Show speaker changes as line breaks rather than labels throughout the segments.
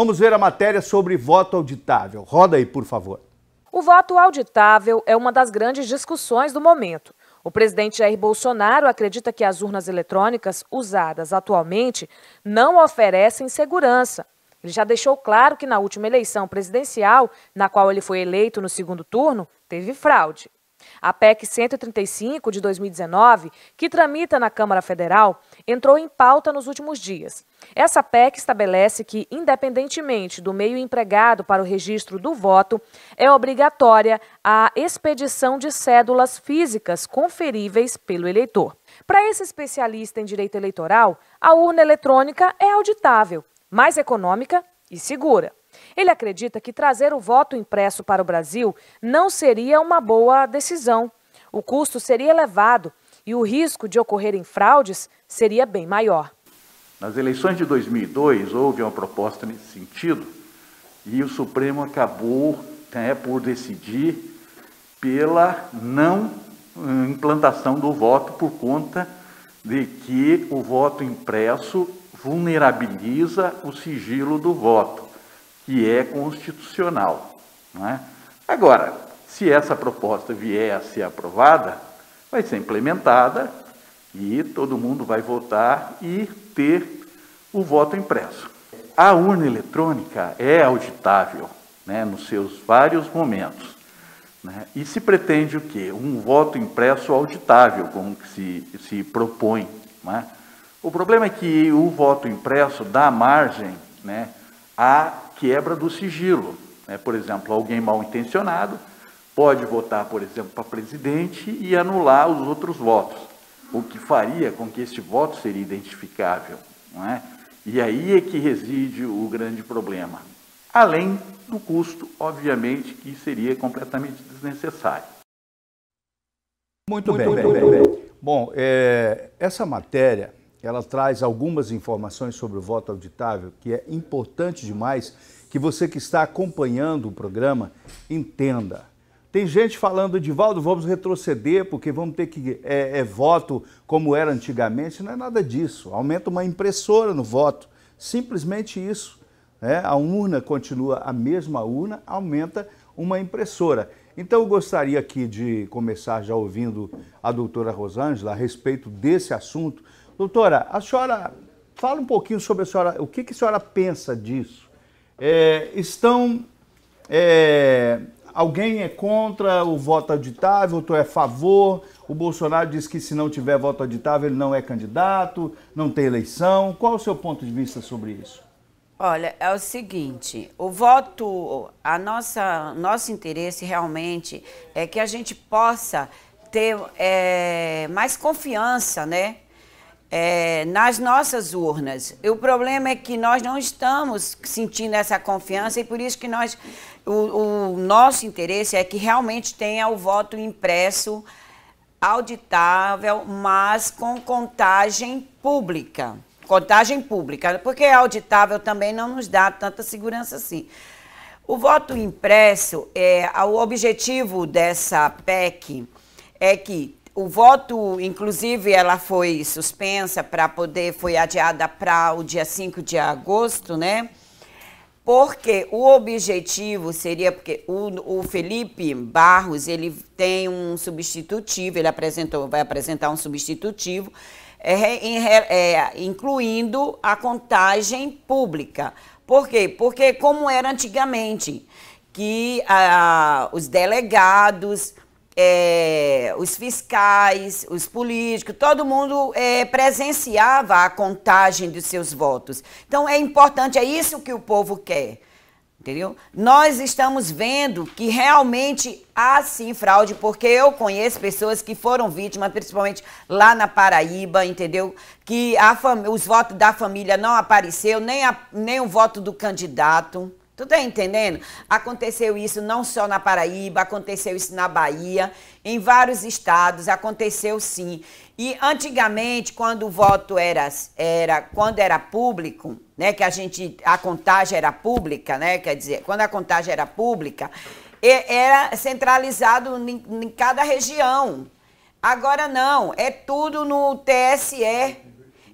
Vamos ver a matéria sobre voto auditável. Roda aí, por favor.
O voto auditável é uma das grandes discussões do momento. O presidente Jair Bolsonaro acredita que as urnas eletrônicas usadas atualmente não oferecem segurança. Ele já deixou claro que na última eleição presidencial, na qual ele foi eleito no segundo turno, teve fraude. A PEC 135 de 2019, que tramita na Câmara Federal, entrou em pauta nos últimos dias. Essa PEC estabelece que, independentemente do meio empregado para o registro do voto, é obrigatória a expedição de cédulas físicas conferíveis pelo eleitor. Para esse especialista em direito eleitoral, a urna eletrônica é auditável, mais econômica e segura. Ele acredita que trazer o voto impresso para o Brasil não seria uma boa decisão. O custo seria elevado e o risco de ocorrerem fraudes seria bem maior.
Nas eleições de 2002, houve uma proposta nesse sentido e o Supremo acabou né, por decidir pela não hum, implantação do voto por conta de que o voto impresso vulnerabiliza o sigilo do voto que é constitucional. É? Agora, se essa proposta vier a ser aprovada, vai ser implementada e todo mundo vai votar e ter o voto impresso. A urna eletrônica é auditável né, nos seus vários momentos. Né? E se pretende o quê? Um voto impresso auditável, como se, se propõe. Né? O problema é que o voto impresso dá margem né, a quebra do sigilo. Né? Por exemplo, alguém mal intencionado pode votar, por exemplo, para presidente e anular os outros votos, o que faria com que esse voto seria identificável. Não é? E aí é que reside o grande problema. Além do custo, obviamente, que seria completamente desnecessário.
Muito, Muito bem, bem, bem, bem, Bom, é, essa matéria ela traz algumas informações sobre o voto auditável que é importante demais que você que está acompanhando o programa entenda. Tem gente falando, Divaldo, vamos retroceder porque vamos ter que é, é, voto como era antigamente. Não é nada disso. Aumenta uma impressora no voto. Simplesmente isso. Né? A urna continua a mesma urna, aumenta uma impressora. Então eu gostaria aqui de começar já ouvindo a doutora Rosângela a respeito desse assunto, Doutora, a senhora fala um pouquinho sobre a senhora, o que, que a senhora pensa disso? É, estão. É, alguém é contra o voto auditável, tu é a favor. O Bolsonaro diz que se não tiver voto auditável, ele não é candidato, não tem eleição. Qual o seu ponto de vista sobre isso?
Olha, é o seguinte, o voto, a nossa, nosso interesse realmente é que a gente possa ter é, mais confiança, né, é, nas nossas urnas. O problema é que nós não estamos sentindo essa confiança e por isso que nós, o, o nosso interesse é que realmente tenha o voto impresso, auditável, mas com contagem pública. Contagem pública, porque auditável também não nos dá tanta segurança assim. O voto impresso, é, o objetivo dessa PEC é que o voto, inclusive, ela foi suspensa para poder, foi adiada para o dia 5 de agosto, né? Porque o objetivo seria, porque o, o, Felipe Barros, ele tem um substitutivo, ele apresentou, vai apresentar um substitutivo, é, é, incluindo a contagem pública. Por quê? Porque como era antigamente, que ah, os delegados é, os fiscais, os políticos, todo mundo é, presenciava a contagem dos seus votos. Então é importante, é isso que o povo quer. Entendeu? Nós estamos vendo que realmente há sim fraude, porque eu conheço pessoas que foram vítimas, principalmente lá na Paraíba, entendeu? Que a os votos da família não apareceu, nem, a, nem o voto do candidato. Tu tá entendendo? Aconteceu isso não só na Paraíba, aconteceu isso na Bahia, em vários estados, aconteceu sim. E antigamente, quando o voto era, era quando era público, né, que a gente a contagem era pública, né, quer dizer, quando a contagem era pública, era centralizado em, em cada região. Agora não, é tudo no TSE.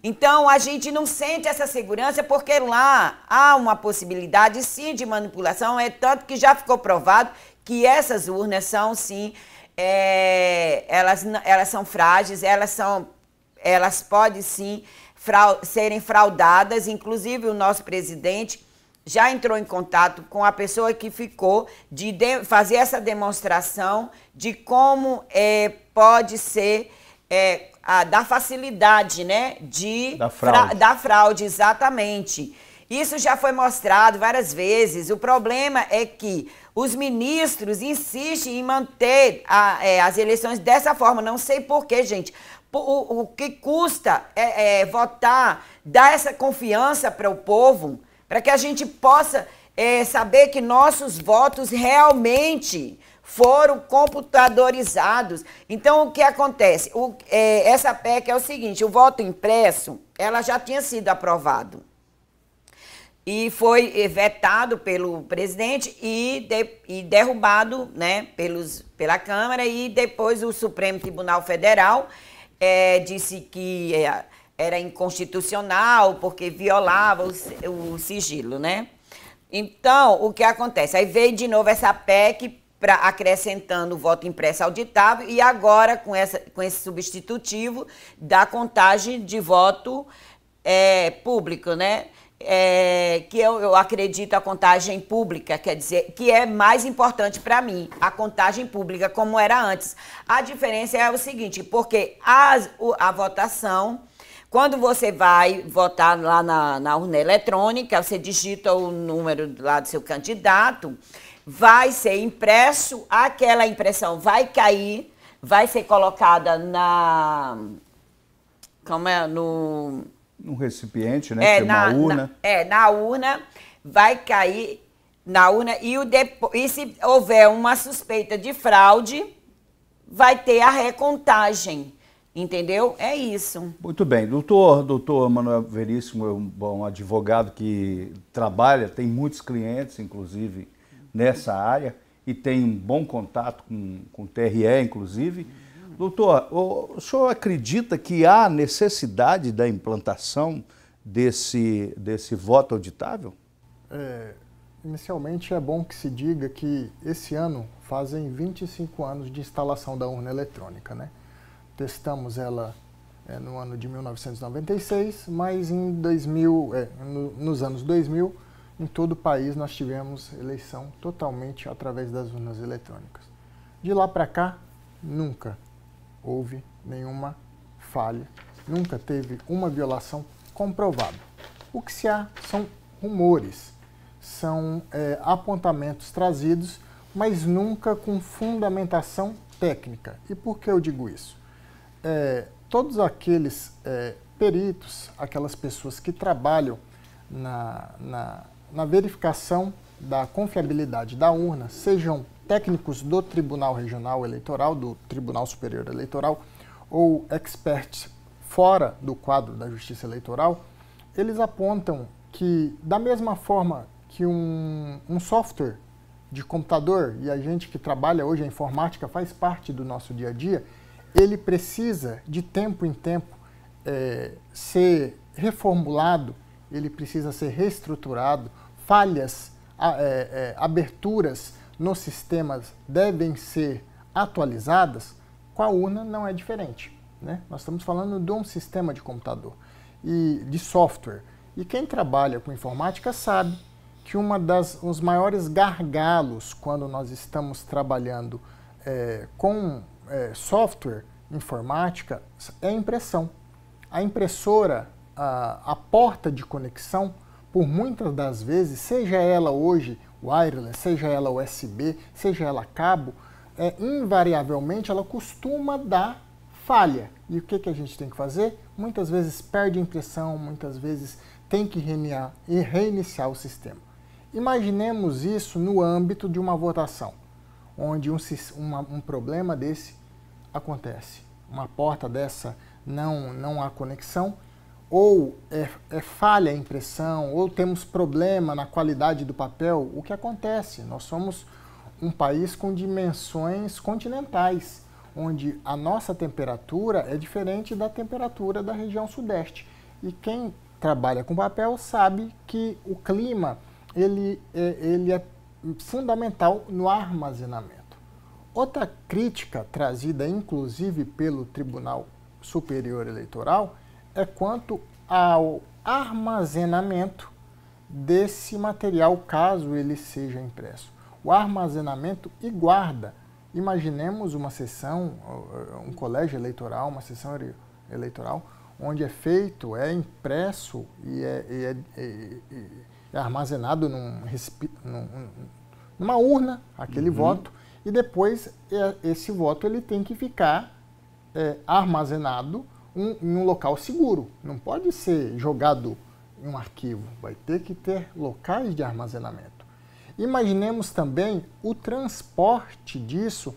Então a gente não sente essa segurança porque lá há uma possibilidade sim de manipulação, é tanto que já ficou provado que essas urnas são sim, é, elas, elas são frágeis, elas são, elas podem sim frau, serem fraudadas, inclusive o nosso presidente já entrou em contato com a pessoa que ficou de, de fazer essa demonstração de como é, pode ser é, a, ah, da facilidade, né? De, da fraude. Fra, da fraude, exatamente. Isso já foi mostrado várias vezes. O problema é que os ministros insistem em manter a, é, as eleições dessa forma. Não sei porquê, gente. O, o que custa é, é, votar, dar essa confiança para o povo, para que a gente possa é, saber que nossos votos realmente foram computadorizados. Então, o que acontece? O, é, essa PEC é o seguinte, o voto impresso, ela já tinha sido aprovado. E foi é, vetado pelo presidente e, de, e derrubado né, pelos, pela Câmara. E depois o Supremo Tribunal Federal é, disse que é, era inconstitucional porque violava o, o sigilo, né? Então, o que acontece? Aí veio de novo essa PEC acrescentando o voto impresso auditável e agora com, essa, com esse substitutivo da contagem de voto é, público, né? É, que eu, eu acredito a contagem pública, quer dizer, que é mais importante para mim, a contagem pública, como era antes. A diferença é o seguinte, porque a votação, quando você vai votar lá na, na urna eletrônica, você digita o número lá do seu candidato, vai ser impresso, aquela impressão vai cair, vai ser colocada na. Como é? No.
No recipiente, né? É, que na, é urna. Na,
é, na urna, vai cair na urna e, o depo... e se houver uma suspeita de fraude, vai ter a recontagem. Entendeu? É isso.
Muito bem. Doutor, doutor Manuel Veríssimo é um bom advogado que trabalha, tem muitos clientes, inclusive nessa área e tem um bom contato com, com o TRE, inclusive. Doutor, o senhor acredita que há necessidade da implantação desse, desse voto auditável?
É, inicialmente é bom que se diga que esse ano fazem 25 anos de instalação da urna eletrônica. Né? Testamos ela é, no ano de 1996, mas em 2000, é, no, nos anos 2000 em todo o país nós tivemos eleição totalmente através das urnas eletrônicas. De lá para cá, nunca houve nenhuma falha, nunca teve uma violação comprovada. O que se há são rumores, são é, apontamentos trazidos, mas nunca com fundamentação técnica. E por que eu digo isso? É, todos aqueles é, peritos, aquelas pessoas que trabalham na, na, na verificação da confiabilidade da urna sejam técnicos do Tribunal Regional Eleitoral, do Tribunal Superior Eleitoral ou experts fora do quadro da Justiça Eleitoral, eles apontam que, da mesma forma que um, um software de computador, e a gente que trabalha hoje a informática faz parte do nosso dia a dia, ele precisa de tempo em tempo é, ser reformulado, ele precisa ser reestruturado falhas, é, é, aberturas nos sistemas devem ser atualizadas, com a urna não é diferente. Né? Nós estamos falando de um sistema de computador e de software. E quem trabalha com informática sabe que uma das os maiores gargalos quando nós estamos trabalhando é, com é, software informática é a impressão. A impressora, a, a porta de conexão, por muitas das vezes, seja ela hoje wireless, seja ela USB, seja ela cabo, é, invariavelmente ela costuma dar falha. E o que, que a gente tem que fazer? Muitas vezes perde impressão, muitas vezes tem que reiniciar, reiniciar o sistema. Imaginemos isso no âmbito de uma votação, onde um, uma, um problema desse acontece. Uma porta dessa não, não há conexão ou é, é, falha a impressão, ou temos problema na qualidade do papel, o que acontece? Nós somos um país com dimensões continentais, onde a nossa temperatura é diferente da temperatura da região sudeste. E quem trabalha com papel sabe que o clima ele é, ele é fundamental no armazenamento. Outra crítica trazida inclusive pelo Tribunal Superior Eleitoral é quanto ao armazenamento desse material, caso ele seja impresso. O armazenamento e guarda. Imaginemos uma sessão, um colégio eleitoral, uma sessão eleitoral, onde é feito, é impresso e é, e é, e, é armazenado num, num, numa urna, aquele uhum. voto, e depois é, esse voto ele tem que ficar é, armazenado em, em um local seguro. Não pode ser jogado em um arquivo, vai ter que ter locais de armazenamento. Imaginemos também o transporte disso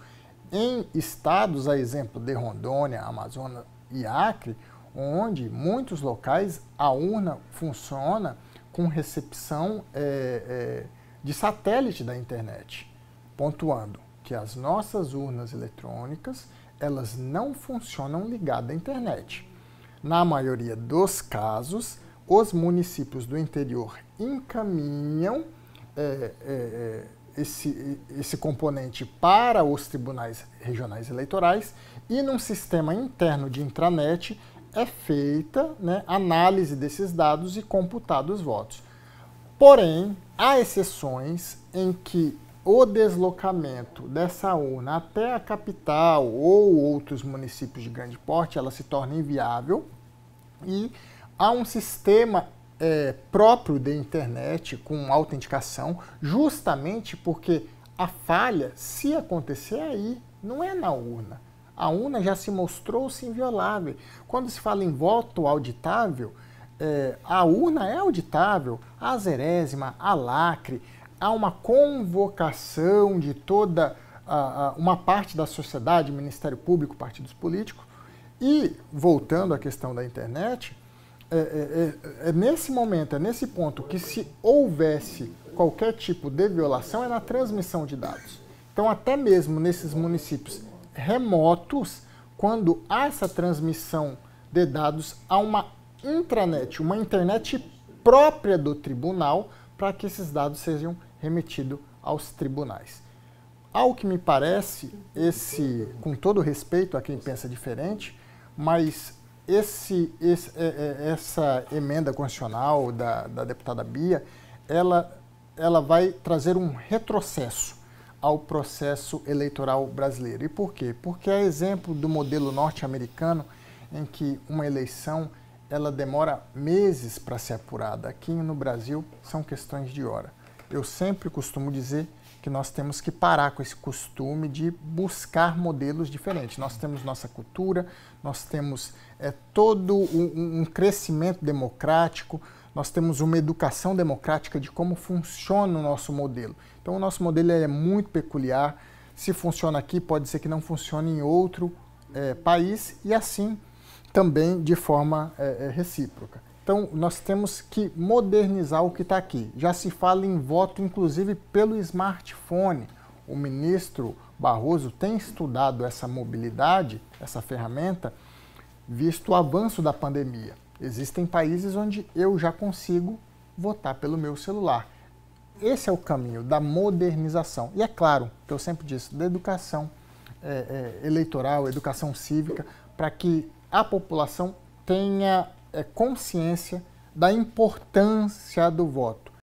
em estados, a exemplo de Rondônia, Amazonas e Acre, onde muitos locais a urna funciona com recepção é, é, de satélite da internet. Pontuando que as nossas urnas eletrônicas elas não funcionam ligada à internet. Na maioria dos casos, os municípios do interior encaminham é, é, é, esse, esse componente para os tribunais regionais eleitorais e num sistema interno de intranet é feita né, análise desses dados e computados os votos. Porém, há exceções em que o deslocamento dessa urna até a capital ou outros municípios de grande porte, ela se torna inviável e há um sistema é, próprio da internet com autenticação, justamente porque a falha, se acontecer aí, não é na urna. A urna já se mostrou-se inviolável. Quando se fala em voto auditável, é, a urna é auditável, a zerésima, a lacre, há uma convocação de toda a, a, uma parte da sociedade, Ministério Público, partidos políticos. E, voltando à questão da internet, é, é, é, é, nesse momento, é nesse ponto que se houvesse qualquer tipo de violação, é na transmissão de dados. Então, até mesmo nesses municípios remotos, quando há essa transmissão de dados, há uma intranet, uma internet própria do tribunal para que esses dados sejam remetido aos tribunais. Ao que me parece, esse, com todo respeito a quem pensa diferente, mas esse, esse, é, é, essa emenda constitucional da, da deputada Bia, ela, ela vai trazer um retrocesso ao processo eleitoral brasileiro. E por quê? Porque é exemplo do modelo norte-americano em que uma eleição ela demora meses para ser apurada. Aqui no Brasil são questões de hora eu sempre costumo dizer que nós temos que parar com esse costume de buscar modelos diferentes. Nós temos nossa cultura, nós temos é, todo um, um crescimento democrático, nós temos uma educação democrática de como funciona o nosso modelo. Então, o nosso modelo é muito peculiar. Se funciona aqui, pode ser que não funcione em outro é, país e assim também de forma é, é recíproca. Então, nós temos que modernizar o que está aqui. Já se fala em voto, inclusive, pelo smartphone. O ministro Barroso tem estudado essa mobilidade, essa ferramenta, visto o avanço da pandemia. Existem países onde eu já consigo votar pelo meu celular. Esse é o caminho da modernização. E é claro, que eu sempre disse, da educação é, é, eleitoral, educação cívica, para que a população tenha é consciência da importância do voto.